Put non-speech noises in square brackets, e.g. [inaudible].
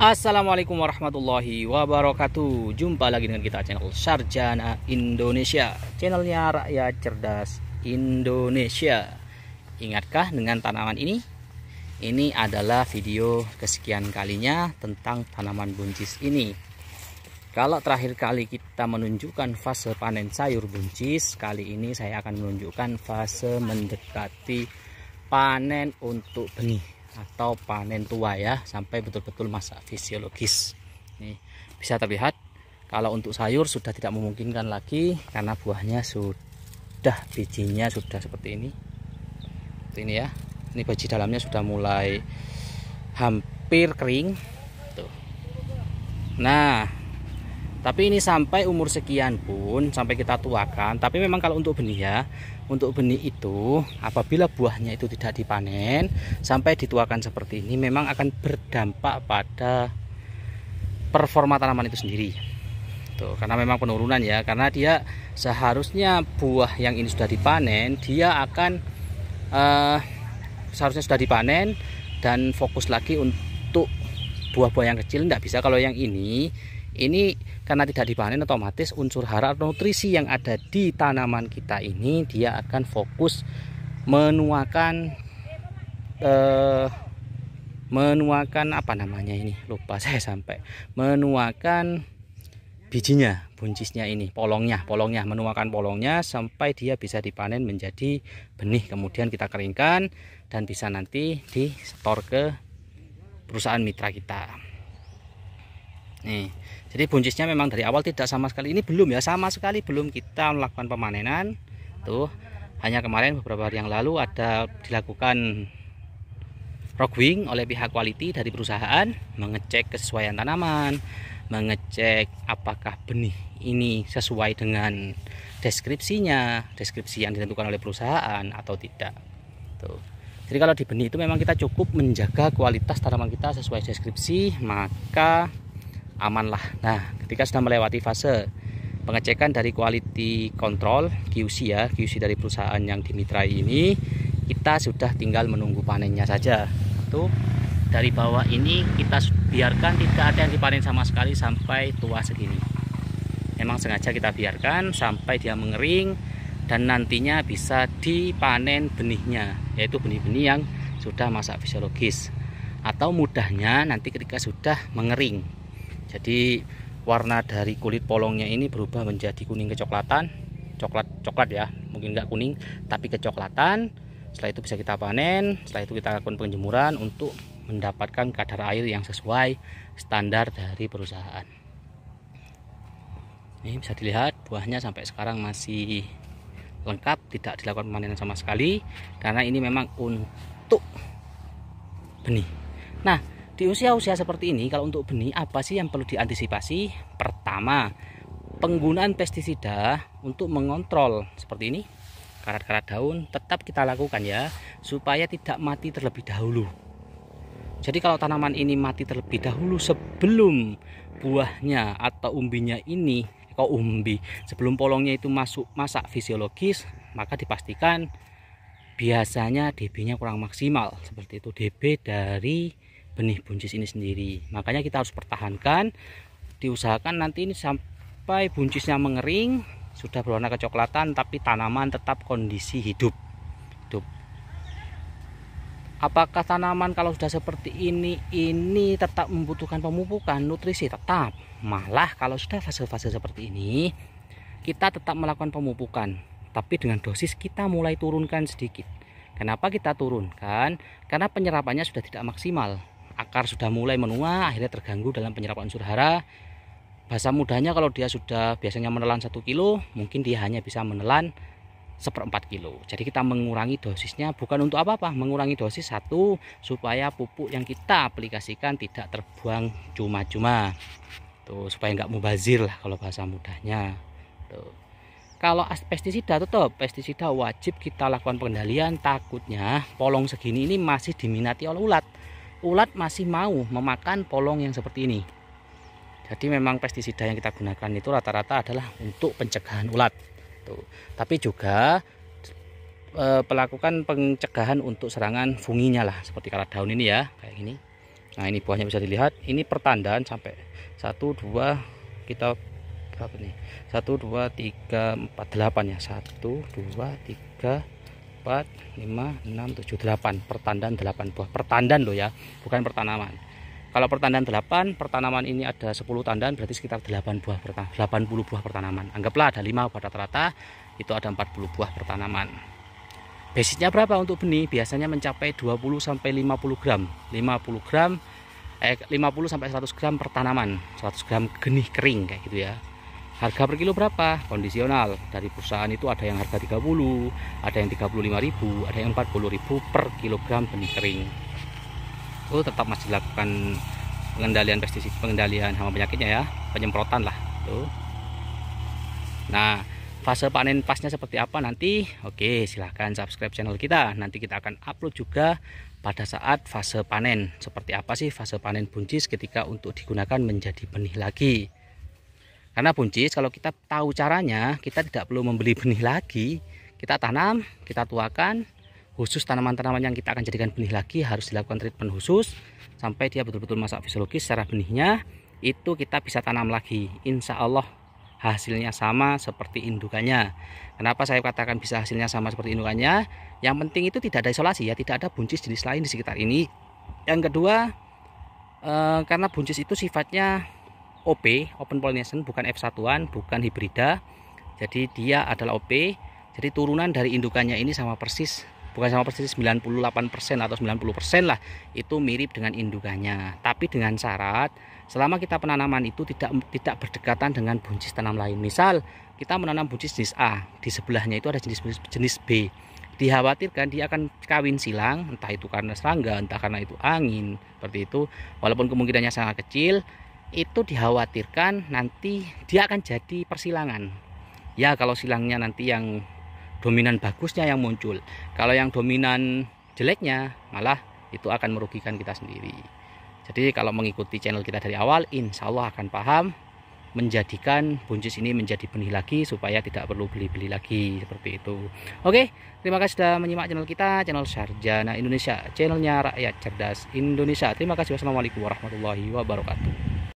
Assalamualaikum warahmatullahi wabarakatuh Jumpa lagi dengan kita channel Sarjana Indonesia Channelnya Rakyat Cerdas Indonesia Ingatkah dengan tanaman ini? Ini adalah video kesekian kalinya tentang tanaman buncis ini Kalau terakhir kali kita menunjukkan fase panen sayur buncis Kali ini saya akan menunjukkan fase mendekati panen untuk benih atau panen tua ya sampai betul-betul masa fisiologis nih bisa terlihat kalau untuk sayur sudah tidak memungkinkan lagi karena buahnya sudah bijinya sudah seperti ini seperti ini ya ini biji dalamnya sudah mulai hampir kering tuh nah tapi ini sampai umur sekian pun sampai kita tuakan tapi memang kalau untuk benih ya untuk benih itu apabila buahnya itu tidak dipanen sampai dituakan seperti ini memang akan berdampak pada performa tanaman itu sendiri tuh karena memang penurunan ya karena dia seharusnya buah yang ini sudah dipanen dia akan uh, seharusnya sudah dipanen dan fokus lagi untuk buah-buah yang kecil tidak bisa kalau yang ini ini karena tidak dipanen otomatis unsur hara nutrisi yang ada di tanaman kita ini dia akan fokus menuakan eh, menuakan apa namanya ini lupa [laughs] saya sampai menuakan bijinya buncisnya ini polongnya polongnya menuakan polongnya sampai dia bisa dipanen menjadi benih kemudian kita keringkan dan bisa nanti di store ke perusahaan mitra kita Nih, jadi buncisnya memang dari awal tidak sama sekali. Ini belum ya, sama sekali belum kita melakukan pemanenan. Tuh, hanya kemarin beberapa hari yang lalu ada dilakukan rockwing oleh pihak quality dari perusahaan mengecek kesesuaian tanaman, mengecek apakah benih ini sesuai dengan deskripsinya, deskripsi yang ditentukan oleh perusahaan atau tidak. Tuh. Jadi kalau di benih itu memang kita cukup menjaga kualitas tanaman kita sesuai deskripsi, maka aman lah nah ketika sudah melewati fase pengecekan dari quality control QC ya QC dari perusahaan yang dimitrai ini kita sudah tinggal menunggu panennya saja itu dari bawah ini kita biarkan tidak ada yang dipanen sama sekali sampai tua segini memang sengaja kita biarkan sampai dia mengering dan nantinya bisa dipanen benihnya yaitu benih-benih yang sudah masak fisiologis atau mudahnya nanti ketika sudah mengering jadi warna dari kulit polongnya ini berubah menjadi kuning kecoklatan coklat coklat ya mungkin nggak kuning tapi kecoklatan setelah itu bisa kita panen setelah itu kita lakukan penjemuran untuk mendapatkan kadar air yang sesuai standar dari perusahaan ini bisa dilihat buahnya sampai sekarang masih lengkap tidak dilakukan pemanenan sama sekali karena ini memang untuk benih nah di usia-usia seperti ini, kalau untuk benih, apa sih yang perlu diantisipasi? Pertama, penggunaan pestisida untuk mengontrol seperti ini. Karat-karat daun tetap kita lakukan ya, supaya tidak mati terlebih dahulu. Jadi kalau tanaman ini mati terlebih dahulu sebelum buahnya atau umbinya ini, atau umbi, sebelum polongnya itu masuk masak fisiologis, maka dipastikan biasanya DB-nya kurang maksimal. Seperti itu DB dari benih buncis ini sendiri makanya kita harus pertahankan diusahakan nanti ini sampai buncisnya mengering sudah berwarna kecoklatan tapi tanaman tetap kondisi hidup hidup apakah tanaman kalau sudah seperti ini ini tetap membutuhkan pemupukan nutrisi tetap malah kalau sudah fase-fase seperti ini kita tetap melakukan pemupukan tapi dengan dosis kita mulai turunkan sedikit Kenapa kita turunkan? Karena penyerapannya sudah tidak maksimal akar sudah mulai menua akhirnya terganggu dalam penyerapan unsur hara bahasa mudahnya kalau dia sudah biasanya menelan 1 kilo mungkin dia hanya bisa menelan seperempat kilo. Jadi kita mengurangi dosisnya bukan untuk apa-apa, mengurangi dosis satu supaya pupuk yang kita aplikasikan tidak terbuang cuma-cuma. Tuh supaya nggak mubazir lah kalau bahasa mudahnya. Tuh. Kalau pestisida tetap pestisida wajib kita lakukan pengendalian. Takutnya polong segini ini masih diminati oleh ulat ulat masih mau memakan polong yang seperti ini. Jadi memang pestisida yang kita gunakan itu rata-rata adalah untuk pencegahan ulat. Tuh. Tapi juga e, pelakukan pencegahan untuk serangan funginya lah seperti karat daun ini ya, kayak gini. Nah, ini buahnya bisa dilihat, ini pertandaan sampai 1 2 kita berapa nih? 1 2 3 4 8 ya. 1 2 3 4 5 6 7 8 pertandaan 8 buah pertandaan loh ya bukan pertanaman kalau pertandaan 8 pertanaman ini ada 10 tandaan berarti sekitar 8 buah 80 buah pertanaman anggaplah ada 5 buah rata-rata itu ada 40 buah pertanaman basisnya berapa untuk benih biasanya mencapai 20 sampai 50 gram 50 gram eh, 50 sampai 100 gram pertanaman 100 gram genih kering kayak gitu ya harga per kilo berapa kondisional dari perusahaan itu ada yang harga 30 ada yang 35.000 ada yang 40.000 per kilogram benih kering itu tetap masih dilakukan pengendalian pestisida pengendalian hama penyakitnya ya penyemprotan lah tuh gitu. nah fase panen pasnya seperti apa nanti oke silahkan subscribe channel kita nanti kita akan upload juga pada saat fase panen seperti apa sih fase panen buncis ketika untuk digunakan menjadi benih lagi karena buncis kalau kita tahu caranya, kita tidak perlu membeli benih lagi. Kita tanam, kita tuakan, khusus tanaman-tanaman yang kita akan jadikan benih lagi harus dilakukan treatment khusus sampai dia betul-betul masak fisiologis secara benihnya itu kita bisa tanam lagi insya Allah hasilnya sama seperti indukannya kenapa saya katakan bisa hasilnya sama seperti indukannya yang penting itu tidak ada isolasi ya tidak ada buncis jenis lain di sekitar ini yang kedua eh, karena buncis itu sifatnya OP open pollination bukan f 1 bukan hibrida jadi dia adalah OP jadi turunan dari indukannya ini sama persis bukan sama persis 98% atau 90% lah itu mirip dengan indukannya tapi dengan syarat selama kita penanaman itu tidak tidak berdekatan dengan buncis tanam lain misal kita menanam buncis jenis A di sebelahnya itu ada jenis jenis B dikhawatirkan dia akan kawin silang entah itu karena serangga entah karena itu angin seperti itu walaupun kemungkinannya sangat kecil itu dikhawatirkan nanti dia akan jadi persilangan ya kalau silangnya nanti yang dominan bagusnya yang muncul kalau yang dominan jeleknya malah itu akan merugikan kita sendiri jadi kalau mengikuti channel kita dari awal insya Allah akan paham menjadikan buncis ini menjadi benih lagi supaya tidak perlu beli-beli lagi seperti itu oke terima kasih sudah menyimak channel kita channel Sarjana Indonesia channelnya Rakyat Cerdas Indonesia terima kasih wassalamualaikum warahmatullahi wabarakatuh